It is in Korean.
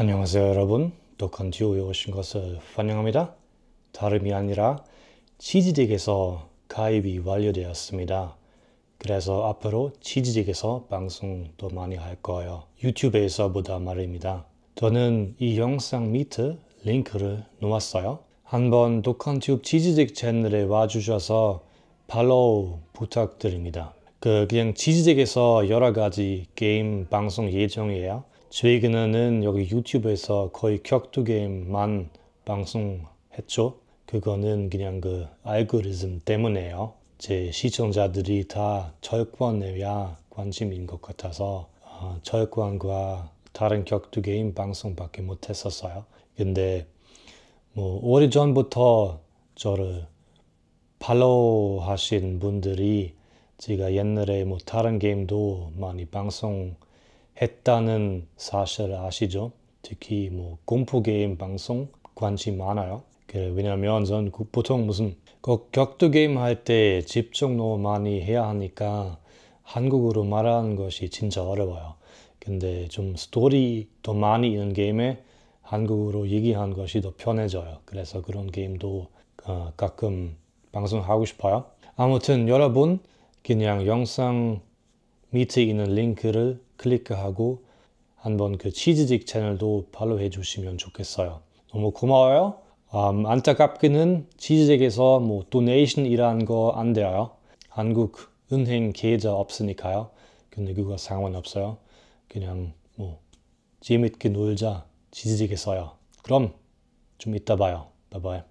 안녕하세요 여러분 독한 듀오에 오신 것을 환영합니다 다름이 아니라 치즈직에서 가입이 완료되었습니다 그래서 앞으로 치즈직에서 방송도 많이 할 거예요 유튜브에서보다 말입니다 저는 이 영상 밑에 링크를 놓았어요 한번 독한 튜브 치즈직 채널에 와주셔서 팔로우 부탁드립니다 그 그냥 치즈직에서 여러 가지 게임 방송 예정이에요 저희 그나는 여기 유튜브에서 거의 격투 게임만 방송했죠. 그거는 그냥 그 알고리즘 때문에요. 제 시청자들이 다 절권에야 관심인 것 같아서 어, 절권과 다른 격투 게임 방송밖에 못했었어요. 근데 뭐 오래전부터 저를 팔로우 하신 분들이 제가 옛날에 뭐 다른 게임도 많이 방송 했다는 사실 아시죠? 특히 뭐 공포 게임 방송 관심 많아요. 그래, 왜냐면 전 그 보통 무슨 그 격투 게임 할 때 집중 너무 많이 해야 하니까 한국어로 말하는 것이 진짜 어려워요. 근데 좀 스토리 더 많이 있는 게임에 한국어로 얘기하는 것이 더 편해져요. 그래서 그런 게임도 어, 가끔 방송하고 싶어요. 아무튼 여러분 그냥 영상 밑에 있는 링크를 클릭하고 한번 그 치즈직 채널도 팔로우 해주시면 좋겠어요. 너무 고마워요. 음, 안타깝게는 치즈직에서 뭐도네이션이라거안 돼요. 한국 은행 계좌 없으니까요. 근데 그거 상관없어요. 그냥 뭐 재밌게 놀자 치즈직에서요. 그럼 좀 이따 봐요. 바이바이.